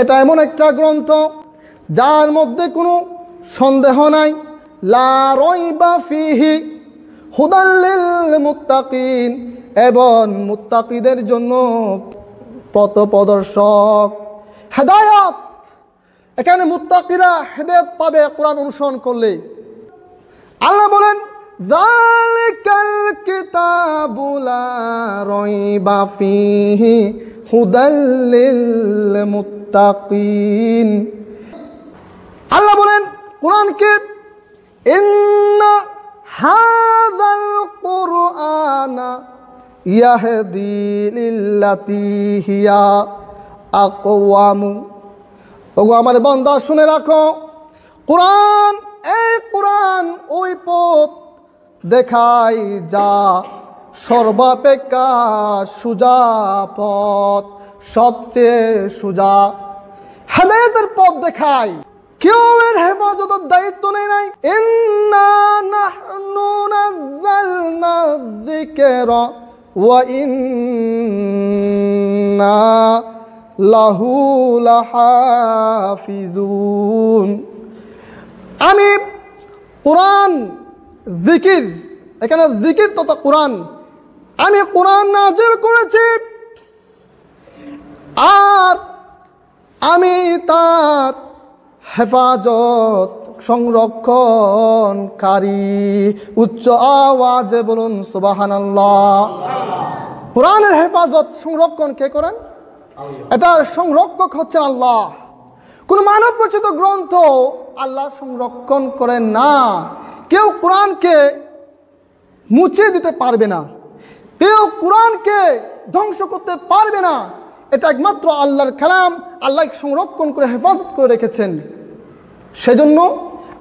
এটা এমন একটা গ্রন্থ যার মধ্যে কোনো সন্দেহ নাই লাফিহি হুদাল্লিল মুত্তাকিন এবং মুত্তাকিদের জন্য পথপ্রদর্শক হেদায়ত এখানে মুত্তাকিরা হেদায়ত পাবে কোরআন অনুসরণ করলে আল্লাহ বলেন দালিকাল কিতাবুলা রয়বা ফিহি হুদাল্লিল মুত্তাকিন আল্লাহ বলেন কোরআনকে ইন্না হাদাল কোরআনা ইয়াহদি লিল্লাতি হিয়া আকওয়ামু ওগো আমার বান্দা শুনে রাখো কোরআন এই কোরআন দেখাই যা সর্বাপেক্ষা সুজা পথ সবচেয়ে সুজা হেদায়তের পথ দেখাই কেউ এর হেফাজতের দায়িত্ব নেই নাই আমি কোরআন জিকির এখানে জিকির তথা কোরআন আমি কোরআন নাজিল করেছি আর আমি তার হেফাজত সংরক্ষণকারী উচ্চ আওয়াজে বলুন সুবাহান কোরআনের হেফাজত সংরক্ষণ কে করেন এটার সংরক্ষক হচ্ছেন আল্লাহ কোন মানব রচিত গ্রন্থ আল্লাহ সংরক্ষণ করেন না কেউ কোরআনকে মুছে দিতে পারবে না কেউ কোরআনকে ধ্বংস করতে পারবে না এটা একমাত্র আল্লাহর কালাম আল্লাহ সংরক্ষণ করে হেফাজত করে রেখেছেন সেজন্য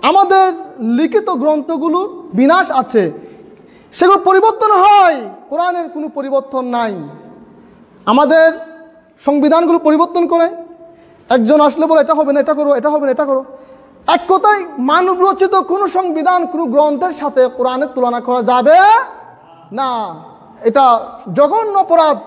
আমাদের লিখিত গ্রন্থগুলো বিনাশ আছে সেগুলো পরিবর্তন হয় কোরআনের কোনো পরিবর্তন নাই আমাদের সংবিধানগুলো পরিবর্তন করে একজন আসলে বলে এটা হবে না এটা করো এটা হবে না এটা করো এক কথায় মানব রচিত কোনো সংবিধান কোনো গ্রন্থের সাথে কোরআনের তুলনা করা যাবে না এটা জঘন্য অপরাধ